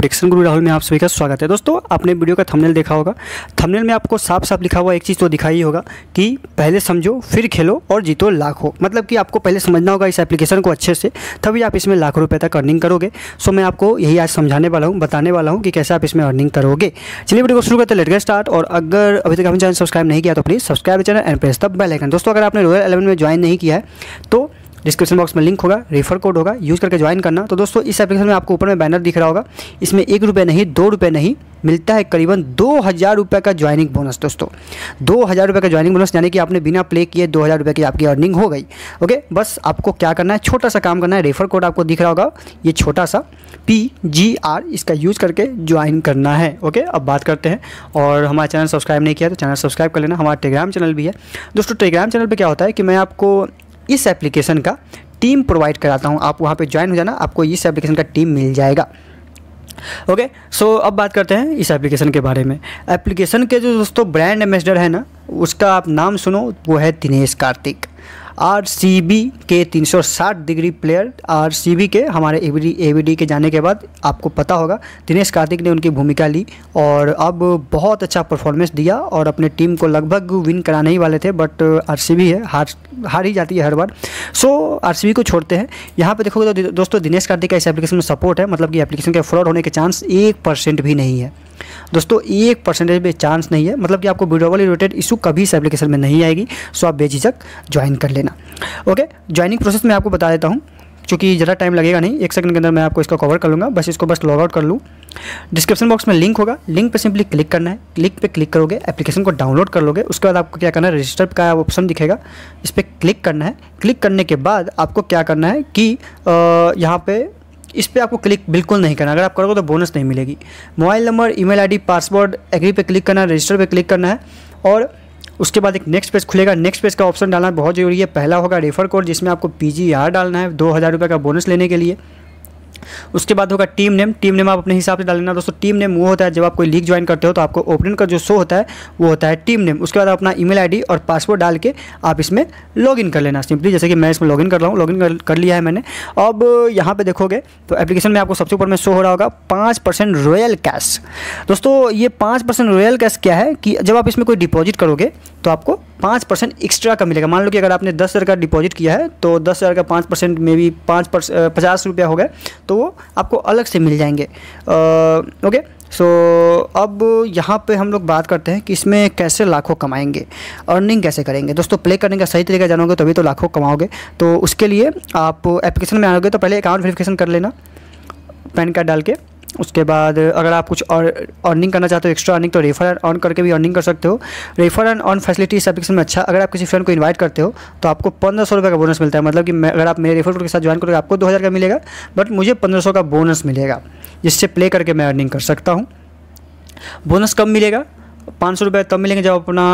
प्रिक्शन गुरु राहुल में आप सभी का स्वागत है दोस्तों आपने वीडियो का थंबनेल देखा होगा थंबनेल में आपको साफ साफ लिखा हुआ एक चीज़ तो दिखाई होगा कि पहले समझो फिर खेलो और जीतो लाख हो मतलब कि आपको पहले समझना होगा इस एप्लीकेशन को अच्छे से तभी आप इसमें लाख रुपये तक अर्निंग करोगे सो मैं आपको यही आज समझाने वाला हूँ बताने वाला हूँ कि कैसे आप इसमें अर्निंग करोगे चलिए वीडियो को शुरू करते लेट गए स्टार्ट और अगर अभी तक हमने चैनल सब्सक्राइब नहीं किया तो please subscribe channel and press the bell icon दोस्तों अगर आपने रॉयल एलेवन में ज्वाइन नहीं किया है तो डिस्क्रिप्शन बॉक्स में लिंक होगा रेफर कोड होगा यूज़ करके ज्वाइन करना तो दोस्तों इस एप्लीकेशन में आपको ऊपर में बैनर दिख रहा होगा इसमें एक रुपये नहीं दो रुपये नहीं मिलता है करीबन दो हज़ार रुपये का ज्वाइनिंग बोनस दोस्तों दो हज़ार रुपये का ज्वाइनिंग बोनस यानी कि आपने बिना प्ले किए दो हज़ार रुपये की आपकी अर्निंग हो गई ओके बस आपको क्या करना है छोटा सा काम करना है रेफर कोड आपको दिख रहा होगा ये छोटा सा पी जी आर इसका यूज़ करके ज्वाइन करना है ओके अब बात करते हैं और हमारा चैनल सब्सक्राइब नहीं किया तो चैनल सब्सक्राइब कर लेना हमारा टेलीग्राम चैनल भी है दोस्तों टेलीग्राम चैनल पर क्या होता है कि मैं आपको इस एप्लीकेशन का टीम प्रोवाइड कराता हूँ आप वहाँ पर ज्वाइन हो जाना आपको इस एप्लीकेशन का टीम मिल जाएगा ओके okay, सो so अब बात करते हैं इस एप्लीकेशन के बारे में एप्लीकेशन के जो दोस्तों ब्रांड एम्बेसडर है ना उसका आप नाम सुनो वो है दिनेश कार्तिक आर के 360 डिग्री प्लेयर आर के हमारे ए बी के जाने के बाद आपको पता होगा दिनेश कार्तिक ने उनकी भूमिका ली और अब बहुत अच्छा परफॉर्मेंस दिया और अपने टीम को लगभग विन कराने ही वाले थे बट आर है हार हार ही जाती है हर बार सो आर को छोड़ते हैं यहाँ पर देखोगे तो दोस्तों दिनेश कार्तिक का इस एप्लीकेशन में सपोर्ट है मतलब कि एप्लीकेशन के फ्रॉड होने के चांस एक परसेंट भी नहीं है दोस्तों एक परसेंटेज में चांस नहीं है मतलब कि आपको विड्रोवल रिलेटेड इशू कभी इस एप्लीकेशन में नहीं आएगी सो आप बेझिझक ज्वाइन कर लेना ओके ज्वाइनिंग प्रोसेस मैं आपको बता देता हूँ क्योंकि ज़्यादा टाइम लगेगा नहीं एक सेकंड के अंदर मैं आपको इसका कवर कर लूँगा बस इसको बस लॉग आउट कर लूँ डिस्क्रिप्शन बॉक्स में लिंक होगा लिंक पर सिंपली क्लिक करना है लिंक पे क्लिक करोगे एप्लीकेशन को डाउनलोड कर लोगे उसके बाद आपको क्या करना है रजिस्टर का ऑप्शन दिखेगा इस पर क्लिक करना है क्लिक करने के बाद आपको क्या करना है कि यहाँ पर इस पर आपको क्लिक बिल्कुल नहीं करना अगर आप करोगे तो बोनस नहीं मिलेगी mobile number e mail password agree पे क्लिक करना है रजिस्टर पर क्लिक करना है और उसके बाद एक नेक्स्ट पेज खुलेगा नेक्स्ट पेज का ऑप्शन डालना बहुत ज़रूरी है पहला होगा रेफर कोड जिसमें आपको पी डालना है दो हज़ार रुपये का बोनस लेने के लिए उसके बाद होगा टीम नेम टीम नेम आप अपने हिसाब से डाल लेना दोस्तों टीम नेम वो होता है जब आप कोई लीग ज्वाइन करते हो तो आपको ओपनिंग का जो शो होता है वो होता है टीम नेम उसके बाद अपना ईमेल आईडी और पासवर्ड डाल के आप इसमें लॉगिन कर लेना सिंपली जैसे कि मैं इसमें लॉगिन कर रहा हूँ लॉगिन कर, कर लिया है मैंने अब यहाँ पर देखोगे तो एप्लीकेशन में आपको सबसे ऊपर में शो हो रहा होगा पाँच परसेंट रॉयल कैश दोस्तों ये पाँच परसेंट रॉयल कैश क्या है कि जब आप इसमें कोई डिपॉजिट करोगे तो आपको पाँच परसेंट एक्स्ट्रा का मिलेगा मान लो कि अगर आपने दस हज़ार का डिपॉजिट किया है तो दस हज़ार का पाँच परसेंट में भी पाँच पचास रुपया हो गया तो वो आपको अलग से मिल जाएंगे ओके सो so, अब यहाँ पे हम लोग बात करते हैं कि इसमें कैसे लाखों कमाएंगे अर्निंग कैसे करेंगे दोस्तों प्ले करने का सही तरीका जानोगे तभी तो लाखों कमाओगे तो उसके लिए आप एप्लीकेशन में आओगे तो पहले अकाउंट वेरिफिकेशन कर लेना पैन कार्ड डाल के उसके बाद अगर आप कुछ और अर्निंग करना चाहते हो एक्स्ट्रा अर्निंग तो रेफर एंड ऑन करके भी अर्निंग कर सकते हो रेफर एंड ऑन फैसिलिटी इस एप्लीकेशन में अच्छा अगर आप किसी फ्रेंड को इन्वाइट करते हो तो आपको पंद्रह सौ रुपये का बोनस मिलता है मतलब कि मैं अगर आप मेरे रेफर के साथ ज्वाइन करोगे आपको दो हज़ार का मिलेगा बट मुझे पंद्रह सौ का बोनस मिलेगा जिससे प्ले करके मैं अर्निंग कर सकता हूँ बोनस कम मिलेगा पाँच सौ रुपये तब मिलेंगे जब अपना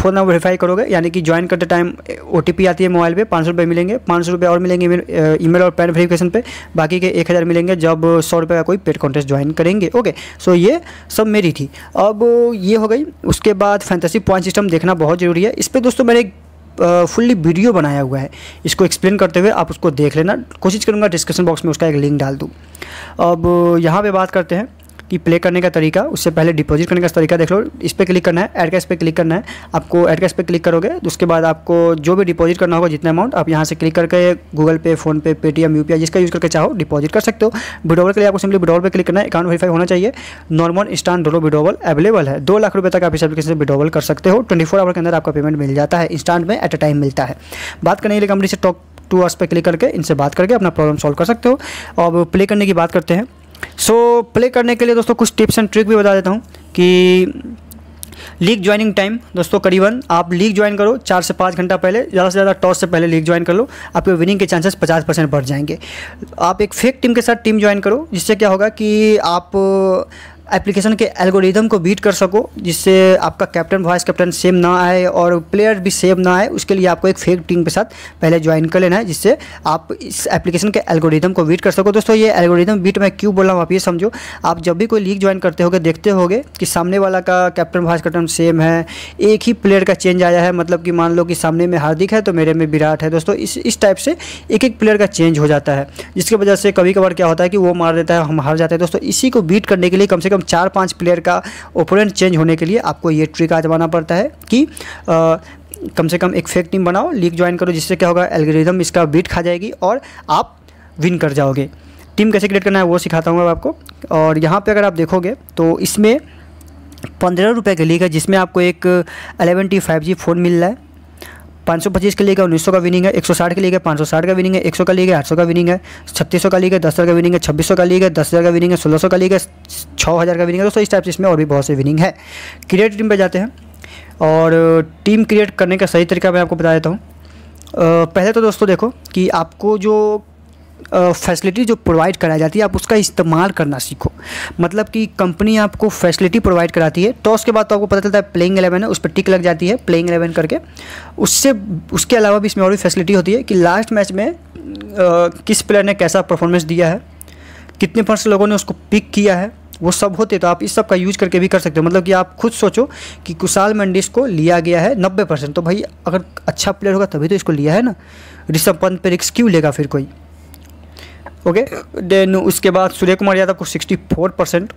फ़ोन नंबर वेरीफाई करोगे यानी कि ज्वाइन करते टाइम ओ आती है मोबाइल पे पाँच सौ रुपये मिलेंगे पाँच सौ रुपये और मिलेंगे ईमेल और पैन वेरिफिकेशन पे बाकी के एक हज़ार मिलेंगे जब सौ रुपये का कोई पेड कॉन्टेस्ट ज्वाइन करेंगे ओके सो ये सब मेरी थी अब ये हो गई उसके बाद फैंटेसी पॉइंट सिस्टम देखना बहुत ज़रूरी है इस पर दोस्तों मैंने फुल्ली वीडियो बनाया हुआ है इसको एक्सप्लेन करते हुए आप उसको देख लेना कोशिश करूँगा डिस्क्रिप्शन बॉक्स में उसका एक लिंक डाल दूँ अब यहाँ पर बात करते हैं कि प्ले करने का तरीका उससे पहले डिपॉजिट करने का तरीका देख लो इस पर क्लिक करना है एड कैश पे क्लिक करना है आपको एड कैश पे क्लिक करोगे तो उसके बाद आपको जो भी डिपॉजिट करना होगा जितना अमाउंट आप यहाँ से क्लिक करके गूगल पे फोन पे पेटीएम यू जिसका यूज़ करके चाहो डिपॉजिट कर सकते हो विड्रोवल के लिए आपको सिंपली विड्रोवल पर क्लिक करना है अकाउंट वेरीफाई होना चाहिए नॉर्मल इंस्टांट डोलो विड्रोवल अवेलेबल है दो लाख रुपये तक आप इस एप्लीकेशन से विड्रोवल कर सकते हो ट्वेंटी फोर आवर के अंदर आपका पेमेंट मिल जाता है इंस्टांट में एट अ टाइम मिलता है बात करने के लिए कंपनी से टॉप टू आवर्स पर क्लिक करके इनसे बात करके अपना प्रॉब्लम सॉल्व कर सकते हो अब प्ले करने की बात करते हैं सो so, प्ले करने के लिए दोस्तों कुछ टिप्स एंड ट्रिक भी बता देता हूँ कि लीग ज्वाइनिंग टाइम दोस्तों करीबन आप लीग ज्वाइन करो चार से पाँच घंटा पहले ज़्यादा से ज़्यादा टॉस से पहले लीग ज्वाइन कर लो आपके विनिंग के चांसेस पचास परसेंट बढ़ जाएंगे आप एक फेक टीम के साथ टीम ज्वाइन करो जिससे क्या होगा कि आप एप्लीकेशन के एल्गोरिदम को बीट कर सको जिससे आपका कैप्टन वॉइस कैप्टन सेम ना आए और प्लेयर भी सेम ना आए उसके लिए आपको एक फेक टीम के साथ पहले ज्वाइन कर लेना है जिससे आप इस एप्लीकेशन के एल्गोरिदम को बीट कर सको दोस्तों ये एल्गोरिदम बीट मैं क्यों बोल रहा हूँ आप ये समझो आप जब भी कोई लीग ज्वाइन करते हो देखते हो कि सामने वाला का कैप्टन वॉइस कैप्टन सेम है एक ही प्लेयर का चेंज आया है मतलब कि मान लो कि सामने में हार्दिक है तो मेरे में विराट है दोस्तों इस इस टाइप से एक एक प्लेयर का चेंज हो जाता है जिसकी वजह से कभी कभार क्या होता है कि वो मार देता है हम हार जाते हैं दोस्तों इसी को बीट करने के लिए कम से कम चार पाँच प्लेयर का ओपोनेंट चेंज होने के लिए आपको ये ट्रिक आजमाना पड़ता है कि आ, कम से कम एक फेक टीम बनाओ लीग ज्वाइन करो जिससे क्या होगा एल्गोरिदम इसका बीट खा जाएगी और आप विन कर जाओगे टीम कैसे क्रिएट करना है वो सिखाता हूँ आपको और यहाँ पर अगर आप देखोगे तो इसमें पंद्रह रुपये की लीग है जिसमें आपको एक eleven T five G phone मिल रहा है 525 के लिए गया उन्नीस का विनिंग है 160 के लिए गया 560 का विनिंग है 100 का लिए गया 800 का विनिंग है 3600 का लिए गया दस का विनिंग है 2600 का लिए गया दस का विनिंग है 1600 का लिए गया 6000 का विनिंग है दोस्तों इस टाइप से इसमें और भी बहुत से विनिंग है क्रिएट टीम पर जाते हैं और टीम क्रिएट करने का सही तरीका मैं आपको बता देता हूँ पहले तो दोस्तों देखो कि आपको जो फैसिलिटी जो प्रोवाइड कराई जाती है आप उसका इस्तेमाल करना सीखो मतलब कि कंपनी आपको फैसिलिटी प्रोवाइड कराती है तो उसके बाद तो आपको पता चलता है प्लेइंग एलेवन है उस पर टिक लग जाती है प्लेइंग एलेवन करके उससे उसके अलावा भी इसमें और भी फैसिलिटी होती है कि लास्ट मैच में आ, किस प्लेयर ने कैसा परफॉर्मेंस दिया है कितने परसेंट लोगों ने उसको पिक किया है वो सब होते तो आप इस सब का यूज करके भी कर सकते हो मतलब कि आप खुद सोचो कि कुशाल मंडिस को लिया गया है नब्बे परसेंट तो भाई अगर अच्छा प्लेयर होगा तभी तो इसको लिया है ना ऋषभ पंत पर रिक्स क्यों लेगा फिर कोई ओके देन उसके बाद सूर्य कुमार यादव को 64 परसेंट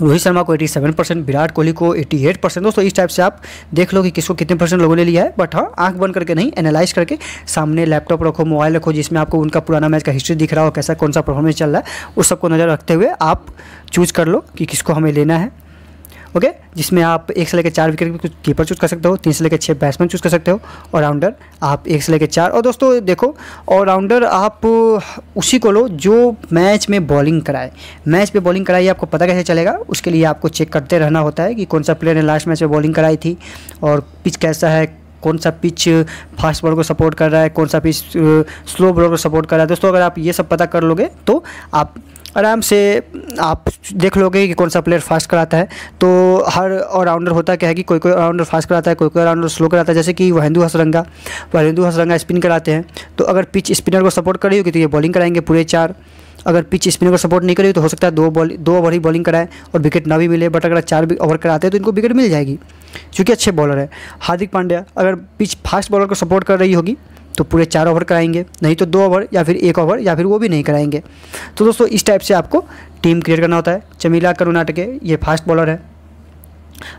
रोहित शर्मा को 87 परसेंट विराट कोहली को 88 परसेंट दोस्तों इस टाइप से आप देख लो कि किसको कितने परसेंट लोगों ने लिया है बट हाँ आंख बंद करके नहीं एनालाइज करके सामने लैपटॉप रखो मोबाइल रखो जिसमें आपको उनका पुराना मैच का हिस्ट्री दिख रहा हो कैसा कौन सा परफॉर्मेंस चल रहा है उस सबको नज़र रखते हुए आप चूज़ कर लो कि किसको हमें लेना है ओके जिसमें आप एक से लेकर चार विकेट कुछ कीपर चूज कर सकते हो तीन से लेकर छः बैट्समैन चूज कर सकते हो और राउंडर आप एक से लेकर चार और दोस्तों देखो और राउंडर आप उसी को लो जो मैच में बॉलिंग कराए मैच में बॉलिंग कराई आपको पता कैसे चलेगा उसके लिए आपको चेक करते रहना होता है कि कौन सा प्लेयर ने लास्ट मैच में बॉलिंग कराई थी और पिच कैसा है कौन सा पिच फास्ट बॉलर को सपोर्ट कर रहा है कौन सा पिच स्लो uh, बॉलर को सपोर्ट कर रहा है दोस्तों अगर आप ये सब पता कर लोगे तो आप आराम से आप देख लोगे कि कौन सा प्लेयर फास्ट कराता है तो हर राउंडर होता क्या है कि कोई कोई राउंडर फास्ट कराता है कोई कोई ऑलराउंडर स्लो कराता है जैसे कि वह हिंदू हसरंगा वह हिंदू हसरंगा स्पिन कराते हैं तो अगर पिच स्पिनर को सपोर्ट करी होगी तो ये बॉलिंग कराएंगे पूरे चार अगर पिच स्पिनर को सपोर्ट नहीं करेगी तो हो सकता है दो बॉल दो ओवर ही बॉलिंग कराएं और विकेट ना भी मिले बट अगर चार ओवर कराते हैं तो इनको विकेट मिल जाएगी क्योंकि अच्छे बॉलर है हार्दिक पांड्या अगर पिच फास्ट बॉलर को सपोर्ट कर रही होगी तो पूरे चार ओवर कराएंगे नहीं तो दो ओवर या फिर एक ओवर या फिर वो भी नहीं कराएंगे तो दोस्तों इस टाइप से आपको टीम क्रिएट करना होता है चमीला करुनाटके ये फास्ट बॉलर है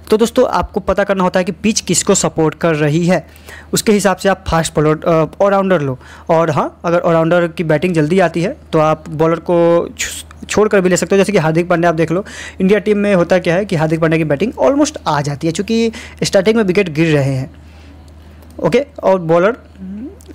तो दोस्तों आपको पता करना होता है कि पिच किसको सपोर्ट कर रही है उसके हिसाब से आप फास्ट बॉलर ऑलराउंडर लो और हाँ अगर ऑलराउंडर की बैटिंग जल्दी आती है तो आप बॉलर को छोड़कर भी ले सकते हो जैसे कि हार्दिक पांड्या आप देख लो इंडिया टीम में होता क्या है कि हार्दिक पांड्या की बैटिंग ऑलमोस्ट आ जाती है चूँकि स्टार्टिंग में विकेट गिर रहे हैं ओके और बॉलर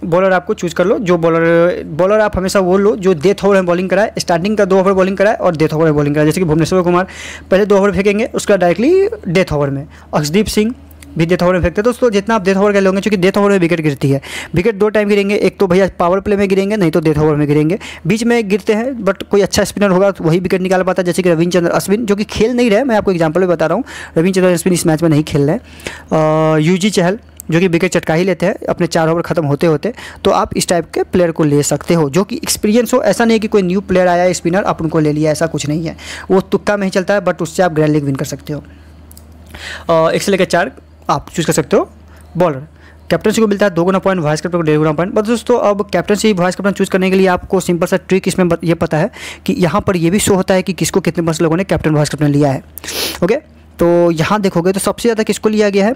बॉलर आपको चूज कर लो जो बॉलर बॉलर आप हमेशा वो लो जो डेथ ओवर में बॉलिंग कराए स्टार्टिंग का दो ओवर बॉलिंग कराए और डेथ ओवर में बॉलिंग कराए जैसे कि भुवनेश्वर कुमार पहले दो ओवर फेंकेंगे उसका डायरेक्टली डेथ ओवर में अक्षदीप सिंह भी डेथ ओवर में फेंकते हैं दोस्तों जितना आप डेथ ओवर के लोगे क्योंकि डेथ ओवर में विकेट गिरती है विकेट दो टाइम गिरेंगे एक तो भैया पावर प्ले में गिरेंगे नहीं तो डेथ ओवर में गिरेंगे बीच में गिरते हैं बट कोई अच्छा स्पिनर होगा तो वही विकेट निकाल पाता है जैसे कि रविंद्र अश्विन जो कि खेल नहीं रहे मैं आपको एग्जाम्पल भी बता रहा हूँ रविंद्र अश्विन इस मैच में नहीं खेल रहे यू चहल जो कि विकेट चटका ही लेते हैं अपने चार ओवर खत्म होते होते तो आप इस टाइप के प्लेयर को ले सकते हो जो कि एक्सपीरियंस हो ऐसा नहीं है कि कोई न्यू प्लेयर आया स्पिनर आप उनको ले लिया ऐसा कुछ नहीं है वो तुक्का में ही चलता है बट उससे आप ग्रैंड लीग विन कर सकते हो एक से लेकर चार आप चूज़ कर सकते हो बॉलर कैप्टनशिप को मिलता है दो गुना पॉइंट वाइस कैप्टन को डेढ़ गुना पॉइंट बट दोस्तों अब कैप्टनशिप वाइस कैप्टन चूज़ करने के लिए आपको सिंपल सा ट्रिक इसमें यह पता है कि यहाँ पर यह भी शो होता है कि किसको कितने परसेंट लोगों ने कैप्टन वाइस कैप्टन लिया है ओके तो यहाँ देखोगे तो सबसे ज़्यादा किसको लिया गया है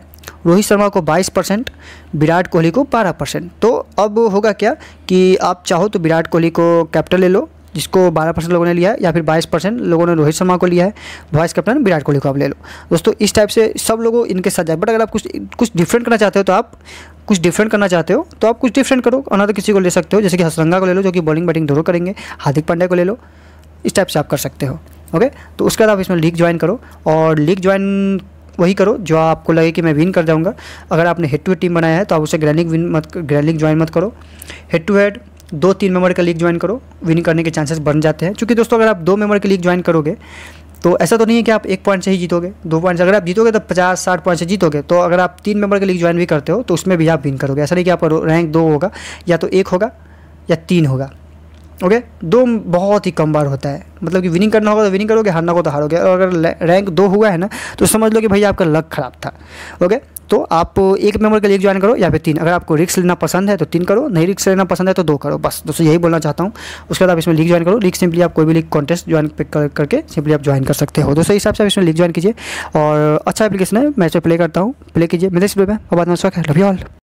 रोहित शर्मा को 22 परसेंट विराट कोहली को 12 परसेंट तो अब होगा क्या कि आप चाहो तो विराट कोहली को कैप्टन ले लो जिसको 12 परसेंट लोगों ने लिया है या फिर 22 परसेंट लोगों ने रोहित शर्मा को लिया है वाइस कैप्टन विराट कोहली को आप ले लो दोस्तों इस टाइप से सब लोगों इनके साथ जाए बट अगर आप कुछ कुछ डिफरेंट करना चाहते हो तो आप कुछ डिफरेंट करना चाहते हो तो आप कुछ डिफरेंट करो तो किसी को ले सकते हो जैसे कि हसरंगा को ले लो जो कि बॉलिंग बैटिंग दोनों करेंगे हार्दिक पांड्या को ले लो इस टाइप से आप कर सकते हो ओके तो उसके बाद आप इसमें लीग ज्वाइन करो और लीग ज्वाइन वही करो जो आपको लगे कि मैं विन कर जाऊंगा अगर आपने हेड टू हेड टीम बनाया है तो आप उसे ग्रैंडिंग विन मत ग्रैंडिंग ज्वाइन मत करो हेड टू हेड दो तीन मेंबर का लीग ज्वाइन करो विनिंग करने के चांसेस बन जाते हैं क्योंकि दोस्तों अगर आप दो मेंबर की लीग ज्वाइन करोगे तो ऐसा तो नहीं है कि आप एक पॉइंट से ही जीतोगे दो पॉइंट से अगर आप जीतोगे तो पचास साठ पॉइंट से जीतोगे तो अगर आप तीन मेंबर के लीग ज्वाइन भी करते हो तो उसमें भी आप विन करोगे ऐसा नहीं कि आप रैंक दो होगा या तो एक होगा या तीन होगा ओके दो बहुत ही कम बार होता है मतलब कि विनिंग करना होगा तो विनिंग करोगे हारना होगा तो हारोगे और अगर रैंक दो हुआ है ना तो समझ लो कि भाई आपका लक खराब था ओके तो आप एक मेंबर के लिए ज्वाइन करो या फिर तीन अगर आपको रिक्स लेना पसंद है तो तीन करो नहीं रिक्स लेना पसंद है तो दो करो बस दोस्तों यही बोलना चाहता हूँ उसके बाद आप इसमें लीग ज्वाइन करो लीग सिंपली आप कोई भी लीग कॉन्टेस्ट ज्वाइन कर, करके सिंपली आप ज्वाइन कर सकते हो दोस्तों हिसाब से आप इसमें लीग ज्वाइन कीजिए और अच्छा एप्लीकेशन है मैं इसे प्ले करता हूँ प्ले कीजिए मेरे इस वीडियो और बाद में शौक लव यू ऑल